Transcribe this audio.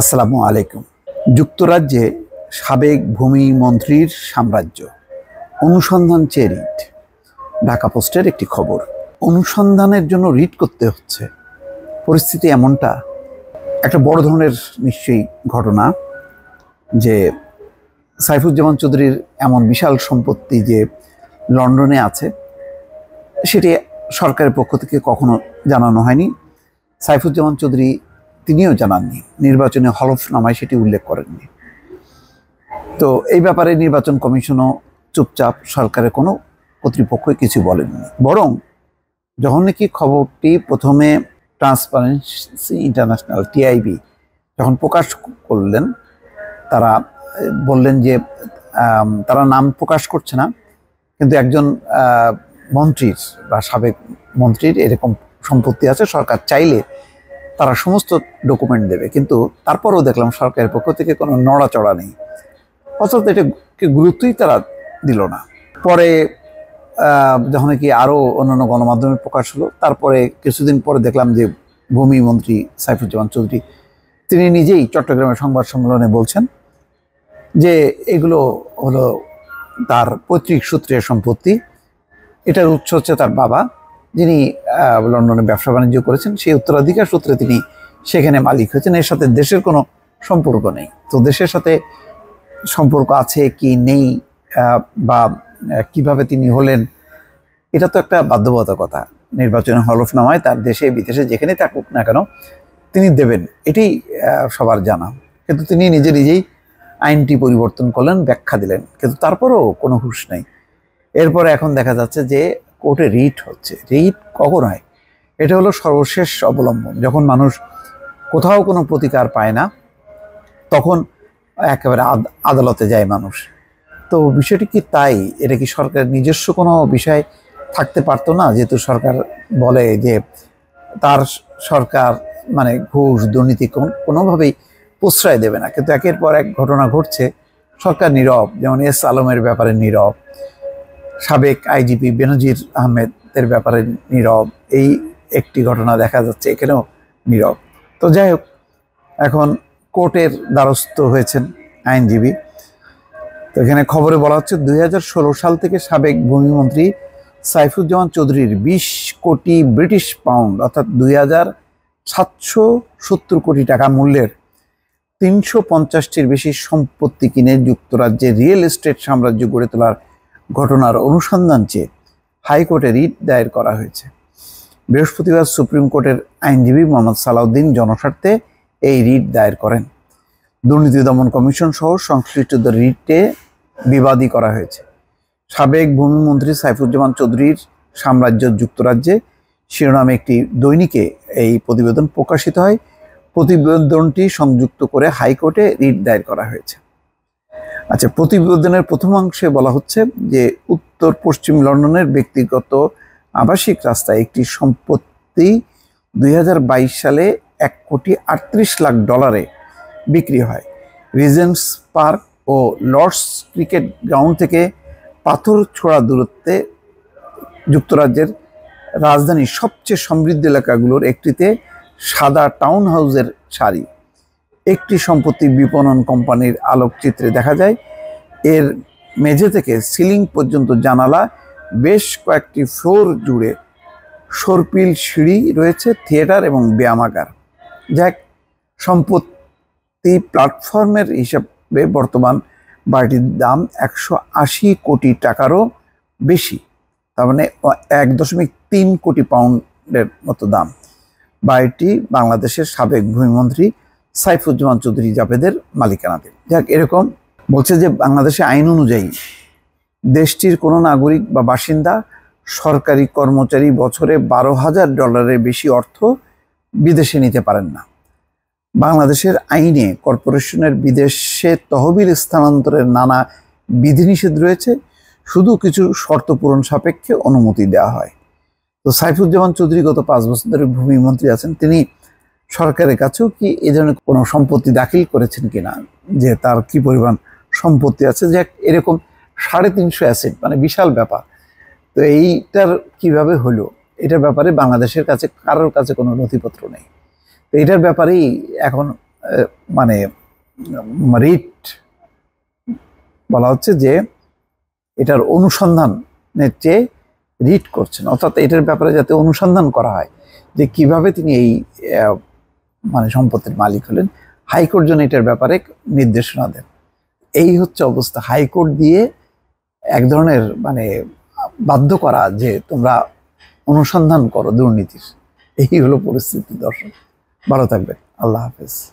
আসসালামু আলাইকুম যুক্তরাজ্যে সাবেক ভূমি মন্ত্রীর সাম্রাজ্য অনুসন্ধান চেয়ে রিট ঢাকা পোস্টের একটি খবর অনুসন্ধানের জন্য রিট করতে হচ্ছে পরিস্থিতি এমনটা একটা বড় ধরনের নিশ্চয়ই ঘটনা যে সাইফুজ্জামান চৌধুরীর এমন বিশাল সম্পত্তি যে লন্ডনে আছে সেটি সরকারের পক্ষ থেকে কখনো জানানো হয়নি সাইফুজ্জামান চৌধুরী তিনিও জানাননি নির্বাচনে হলফনামায় সেটি উল্লেখ করেননি তো এই ব্যাপারে নির্বাচন কমিশনও চুপচাপ সরকারের কোনো কর্তৃপক্ষই কিছু বলেননি বরং যখন নাকি খবরটি প্রথমে ট্রান্সপারেন্সি ইন্টারন্যাশনাল টিআইবি যখন প্রকাশ করলেন তারা বললেন যে তারা নাম প্রকাশ করছে না কিন্তু একজন মন্ত্রীর বা সাবেক মন্ত্রীর এরকম সম্পত্তি আছে সরকার চাইলে তারা সমস্ত ডকুমেন্ট দেবে কিন্তু তারপরেও দেখলাম সরকারের পক্ষ থেকে কোনো নড়াচড়া নেই অথচ এটাকে গুরুত্বই তারা দিল না পরে যখন কি আরও অন্যান্য গণমাধ্যমে প্রকাশ হলো তারপরে কিছুদিন পরে দেখলাম যে ভূমি মন্ত্রী সাইফুজ্জামান চৌধুরী তিনি নিজেই চট্টগ্রামের সংবাদ সম্মেলনে বলছেন যে এগুলো হলো তার পৈতৃক সূত্রে সম্পত্তি এটার উৎস হচ্ছে তার বাবা যিনি লন্ডনে ব্যবসা বাণিজ্য করেছেন সেই উত্তরাধিকার সূত্রে তিনি সেখানে মালিক হয়েছেন এর সাথে দেশের কোনো সম্পর্ক নেই তো দেশের সাথে সম্পর্ক আছে কি নেই বা কিভাবে তিনি হলেন এটা তো একটা বাধ্যবাধকতা নির্বাচনে হলফনামায় তার দেশে বিদেশে যেখানে থাকুক না কেন তিনি দেবেন এটি সবার জানা কিন্তু তিনি নিজে নিজেই আইনটি পরিবর্তন করলেন ব্যাখ্যা দিলেন কিন্তু তারপরেও কোনো হুশ নেই এরপরে এখন দেখা যাচ্ছে যে কোর্টে রিট হচ্ছে রিট কখন হয় এটা হলো সর্বশেষ অবলম্বন যখন মানুষ কোথাও কোনো প্রতিকার পায় না তখন একেবারে আদালতে যায় মানুষ তো বিষয়টি কি তাই এটা কি সরকার নিজস্ব কোনো বিষয় থাকতে পারতো না যেহেতু সরকার বলে যে তার সরকার মানে ঘুষ দুর্নীতি কোনোভাবেই প্রশ্রয় দেবে না কিন্তু একের পর এক ঘটনা ঘটছে সরকার নীরব যেমন এস আলমের ব্যাপারে নীরব সাবেক আইজিপি বেনজির আহমেদের ব্যাপারে নীরব এই একটি ঘটনা দেখা যাচ্ছে এখানেও নীরব তো যাই হোক এখন কোর্টের দ্বারস্থ হয়েছেন আইনজীবী তো এখানে খবরে বলা হচ্ছে দুই সাল থেকে সাবেক ভূমিমন্ত্রী সাইফুজ্জামান চৌধুরীর ২০ কোটি ব্রিটিশ পাউন্ড অর্থাৎ দুই হাজার সাতশো সত্তর কোটি টাকা মূল্যের তিনশো পঞ্চাশটির বেশি সম্পত্তি কিনে যুক্তরাজ্যে রিয়েল এস্টেট সাম্রাজ্য গড়ে তোলার ঘটনার অনুসন্ধান চেয়ে হাইকোর্টে রিট দায়ের করা হয়েছে বৃহস্পতিবার সুপ্রিম কোর্টের আইনজীবী মোহাম্মদ সালাউদ্দিন জনস্বার্থে এই রিট দায়ের করেন দুর্নীতি দমন কমিশন সহ সংশ্লিষ্টদের রিটে বিবাদী করা হয়েছে সাবেক ভূমিমন্ত্রী সাইফুজ্জামান চৌধুরীর সাম্রাজ্য যুক্তরাজ্যে শিরোনামে একটি দৈনিকে এই প্রতিবেদন প্রকাশিত হয় প্রতিবেদনটি সংযুক্ত করে হাইকোর্টে রিট দায়ের করা হয়েছে আচ্ছা প্রতিবেদনের প্রথমাংশে বলা হচ্ছে যে উত্তর পশ্চিম লন্ডনের ব্যক্তিগত আবাসিক রাস্তায় একটি সম্পত্তি দুই সালে এক কোটি আটত্রিশ লাখ ডলারে বিক্রি হয় রিজেন্স পার্ক ও লর্ডস ক্রিকেট গ্রাউন্ড থেকে পাথর ছোড়া দূরত্বে যুক্তরাজ্যের রাজধানীর সবচেয়ে সমৃদ্ধ এলাকাগুলোর একটিতে সাদা টাউন হাউসের শাড়ি একটি সম্পত্তি বিপণন কোম্পানির আলোকচিত্রে দেখা যায় এর মেঝে থেকে সিলিং পর্যন্ত জানালা বেশ কয়েকটি ফ্লোর জুড়ে সর্পিল সিঁড়ি রয়েছে থিয়েটার এবং ব্যায়ামাগার যাক সম্পত্তি প্ল্যাটফর্মের হিসাবে বর্তমান বাড়িটির দাম একশো আশি কোটি টাকারও বেশি তার মানে এক দশমিক তিন কোটি পাউন্ডের মতো দাম বাড়িটি বাংলাদেশের সাবেক ভূমিমন্ত্রী সাইফুজ্জামান চৌধুরী জাভেদের মালিকানাধীন যাক এরকম বলছে যে বাংলাদেশে আইন অনুযায়ী দেশটির কোনো নাগরিক বা বাসিন্দা সরকারি কর্মচারী বছরে বারো হাজার ডলারের বেশি অর্থ বিদেশে নিতে পারেন না বাংলাদেশের আইনে কর্পোরেশনের বিদেশে তহবিল স্থানান্তরের নানা বিধিনিষেধ রয়েছে শুধু কিছু শর্ত পূরণ সাপেক্ষে অনুমতি দেওয়া হয় তো সাইফুজ্জামান চৌধুরী গত পাঁচ বছর ধরে ভূমিমন্ত্রী আছেন তিনি সরকারের কাছেও কি এ ধরনের কোনো সম্পত্তি দাখিল করেছেন কিনা যে তার কি পরিমাণ সম্পত্তি আছে যে এরকম সাড়ে তিনশো অ্যাসেট মানে বিশাল ব্যাপার তো এইটার কিভাবে হলো এটার ব্যাপারে বাংলাদেশের কাছে কারোর কাছে কোনো নথিপত্র নেই তো এটার ব্যাপারেই এখন মানে রিট বলা হচ্ছে যে এটার অনুসন্ধানের চেয়ে রিট করছেন অর্থাৎ এটার ব্যাপারে যাতে অনুসন্ধান করা হয় যে কিভাবে তিনি এই মানে সম্পত্তির মালিক হলেন হাইকোর্ট যেন এটার ব্যাপারে নির্দেশনা দেন এই হচ্ছে অবস্থা হাইকোর্ট দিয়ে এক ধরনের মানে বাধ্য করা যে তোমরা অনুসন্ধান করো দুর্নীতির এই হলো পরিস্থিতি দর্শক ভালো থাকবেন আল্লাহ হাফেজ